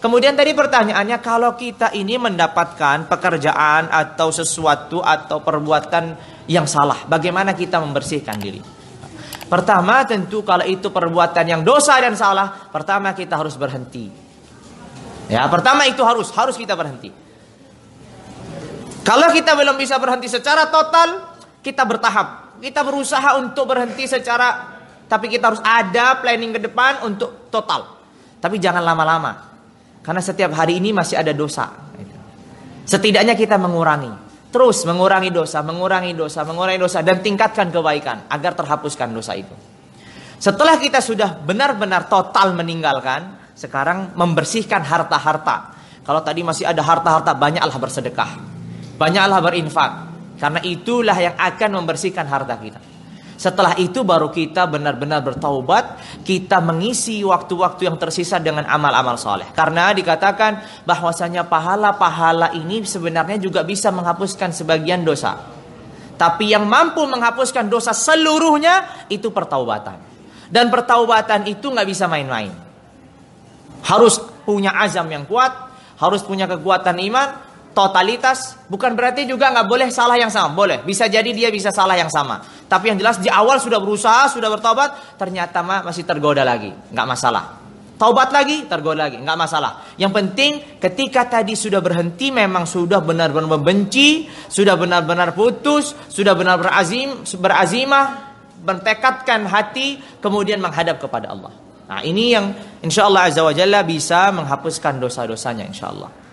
Kemudian tadi pertanyaannya kalau kita ini mendapatkan pekerjaan atau sesuatu atau perbuatan yang salah, bagaimana kita membersihkan diri? Pertama tentu kalau itu perbuatan yang dosa dan salah, pertama kita harus berhenti. Ya, pertama itu harus harus kita berhenti. Kalau kita belum bisa berhenti secara total, kita bertahap. Kita berusaha untuk berhenti secara tapi kita harus ada planning ke depan untuk total. Tapi jangan lama-lama. Karena setiap hari ini masih ada dosa. Setidaknya kita mengurangi. Terus mengurangi dosa, mengurangi dosa, mengurangi dosa. Dan tingkatkan kebaikan agar terhapuskan dosa itu. Setelah kita sudah benar-benar total meninggalkan. Sekarang membersihkan harta-harta. Kalau tadi masih ada harta-harta, banyaklah bersedekah. Banyaklah berinfak. Karena itulah yang akan membersihkan harta kita. Setelah itu baru kita benar-benar bertaubat, kita mengisi waktu-waktu yang tersisa dengan amal-amal soleh. Karena dikatakan bahwasanya pahala-pahala ini sebenarnya juga bisa menghapuskan sebagian dosa. Tapi yang mampu menghapuskan dosa seluruhnya itu pertaubatan. Dan pertaubatan itu nggak bisa main-main. Harus punya azam yang kuat, harus punya kekuatan iman, totalitas bukan berarti juga nggak boleh salah yang sama. Boleh, bisa jadi dia bisa salah yang sama. Tapi yang jelas di awal sudah berusaha, sudah bertobat, ternyata masih tergoda lagi. Nggak masalah. Taubat lagi, tergoda lagi, nggak masalah. Yang penting ketika tadi sudah berhenti memang sudah benar-benar membenci, sudah benar-benar putus, sudah benar berazim, berazimah, bertekadkan hati, kemudian menghadap kepada Allah. Nah ini yang insya Allah Azza wajalla bisa menghapuskan dosa-dosanya insya Allah.